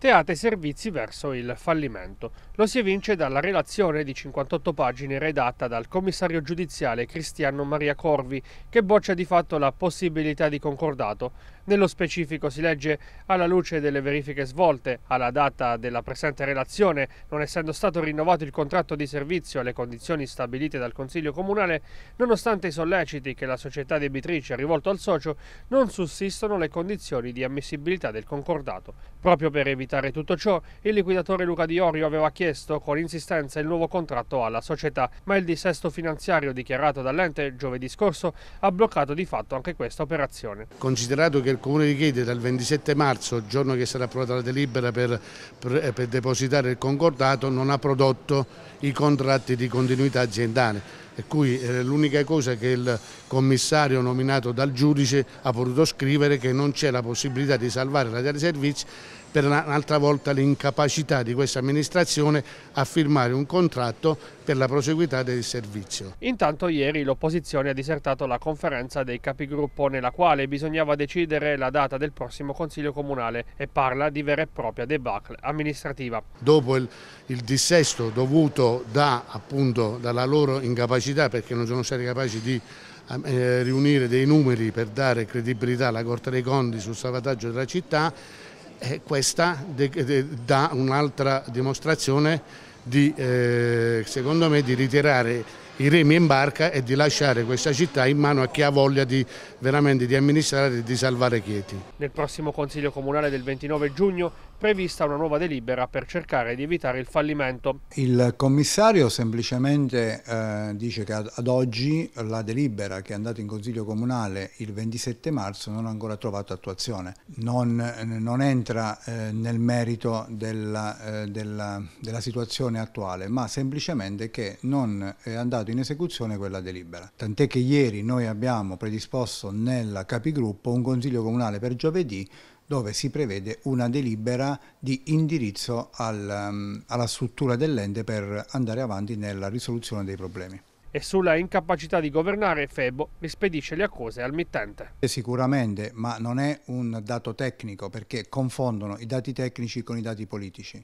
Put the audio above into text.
teate i servizi verso il fallimento. Lo si evince dalla relazione di 58 pagine redatta dal commissario giudiziale Cristiano Maria Corvi, che boccia di fatto la possibilità di concordato nello specifico si legge alla luce delle verifiche svolte alla data della presente relazione, non essendo stato rinnovato il contratto di servizio alle condizioni stabilite dal Consiglio Comunale, nonostante i solleciti che la società debitrice ha rivolto al socio, non sussistono le condizioni di ammissibilità del concordato. Proprio per evitare tutto ciò, il liquidatore Luca Di Orio aveva chiesto con insistenza il nuovo contratto alla società, ma il dissesto finanziario dichiarato dall'ente giovedì scorso ha bloccato di fatto anche questa operazione. Considerato che il il Comune di Chieti dal 27 marzo, giorno che sarà approvata la delibera per, per, eh, per depositare il concordato, non ha prodotto i contratti di continuità aziendale per cui eh, l'unica cosa che il commissario nominato dal giudice ha potuto scrivere è che non c'è la possibilità di salvare la Tele Servizi per un'altra volta l'incapacità di questa amministrazione a firmare un contratto per la proseguità del servizio. Intanto ieri l'opposizione ha disertato la conferenza dei capigruppo nella quale bisognava decidere la data del prossimo Consiglio Comunale e parla di vera e propria debacle amministrativa. Dopo il, il dissesto dovuto da, appunto, dalla loro incapacità capacità, perché non sono stati capaci di ehm, eh, riunire dei numeri per dare credibilità alla Corte dei Conti sul salvataggio della città, eh, questa dà un'altra dimostrazione di, eh, secondo me, di ritirare i remi in barca e di lasciare questa città in mano a chi ha voglia di, veramente di amministrare e di salvare Chieti. Nel prossimo Consiglio Comunale del 29 giugno prevista una nuova delibera per cercare di evitare il fallimento. Il commissario semplicemente eh, dice che ad, oggi la delibera che è andata in Consiglio Comunale il 27 marzo non ha ancora trovato attuazione, non, eh, non entra eh, nel merito della, eh, della, della, situazione attuale, ma semplicemente che non è andata in esecuzione quella delibera. Tant'è che ieri noi abbiamo predisposto nella capigruppo un Consiglio Comunale per giovedì dove si prevede una delibera di indirizzo al, um, alla struttura dell'ente per andare avanti nella risoluzione dei problemi e sulla incapacità di governare Febo rispedisce le accuse al mittente. Sicuramente, ma non è un dato tecnico perché confondono i dati tecnici con i dati politici.